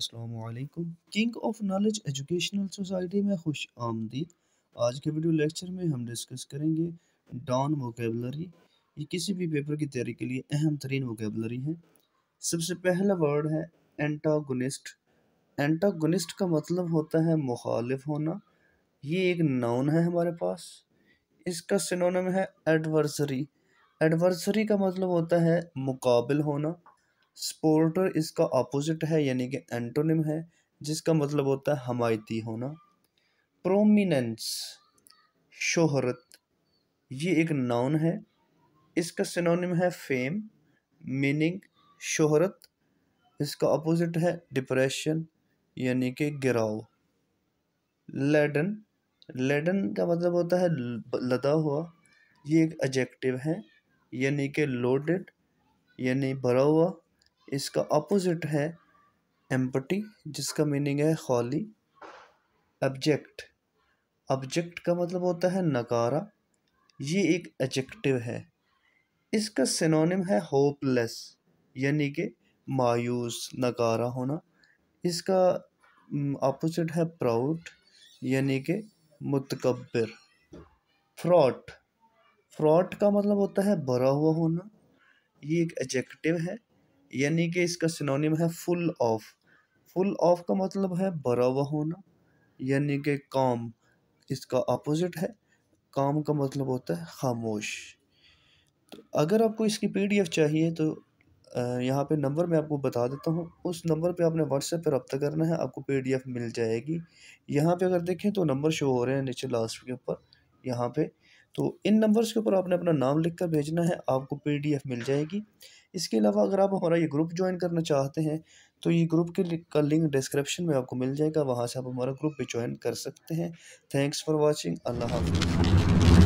अस्सलाम King of Knowledge Educational Society में खुश आमदीद आज के वीडियो लेक्चर में हम डिस्कस करेंगे डॉन वोकेबलरी ये किसी भी पेपर की तैयारी के लिए अहम तरीन वोकेबलरी है सबसे पहला वर्ड है एंटागोनिस्ट एंटागोनिस्ट का मतलब होता है मुखालिफ होना ये एक नाउन है हमारे पास इसका सिनोनम है एडवर्सरी एडवर्सरी का मतलब होता है मुकाबल होना स्पोर्टर इसका अपोजिट है यानी कि एंटोनिम है जिसका मतलब होता है हमायती होना प्रोमिनेंस शोहरत ये एक नाउन है इसका सिनोनिम है फेम मीनिंग शोहरत इसका अपोजिट है डिप्रेशन यानी कि गिराव लेडन लेडन का मतलब होता है लदा हुआ ये एक एजेक्टिव है यानी कि लोडेड यानी भरा हुआ इसका अपोजिट है एम्पटी जिसका मीनिंग है खाली ऑब्जेक्ट ऑब्जेक्ट का मतलब होता है नकारा ये एक एजेक्टिव है इसका सिनोनिम है होपलेस यानी कि मायूस नकारा होना इसका अपोजिट है प्राउड यानी कि मुतकबर फ्रॉट फ्रॉट का मतलब होता है भरा हुआ होना ये एक एजेक्टिव है यानी कि इसका सिनोनिम है फुल ऑफ फुल ऑफ का मतलब है भरा हुआ होना यानी कि काम इसका अपोजिट है काम का मतलब होता है खामोश तो अगर आपको इसकी पीडीएफ चाहिए तो यहाँ पे नंबर मैं आपको बता देता हूँ उस नंबर पे आपने व्हाट्सएप पर रब्ता करना है आपको पीडीएफ मिल जाएगी यहाँ पे अगर देखें तो नंबर शो हो रहे हैं नीचे लास्ट के ऊपर यहाँ पे तो इन नंबर्स के ऊपर आपने अपना नाम लिख कर भेजना है आपको पीडीएफ मिल जाएगी इसके अलावा अगर आप हमारा ये ग्रुप ज्वाइन करना चाहते हैं तो ये ग्रुप के का लिंक डिस्क्रिप्शन में आपको मिल जाएगा वहाँ से आप हमारा ग्रुप भी ज्वाइन कर सकते हैं थैंक्स फॉर वॉचिंग अल्लाह हाफिज़